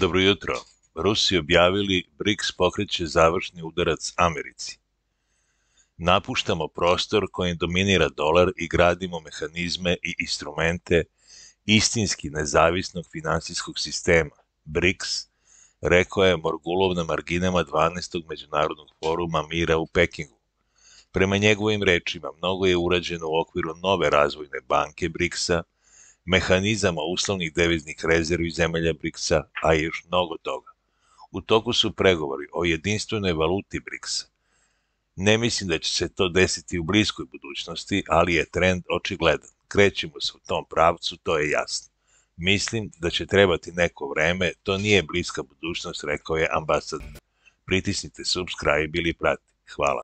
Dobro jutro. Rusi objavili BRICS pokreće završni udarac Americi. Napuštamo prostor kojim dominira dolar i gradimo mehanizme i instrumente istinski nezavisnog finansijskog sistema, BRICS, rekao je Morgulov na marginama 12. Međunarodnog foruma mira u Pekingu. Prema njegovim rečima, mnogo je urađeno u okviru nove razvojne banke BRICS-a, mehanizama uslovnih deviznih rezervi zemalja BRICS-a, a i još mnogo toga. U toku su pregovori o jedinstvenoj valuti BRICS-a. Ne mislim da će se to desiti u bliskoj budućnosti, ali je trend očigledan. Krećemo se u tom pravcu, to je jasno. Mislim da će trebati neko vreme, to nije bliska budućnost, rekao je ambasador. Pritisnite subscribe ili prati. Hvala.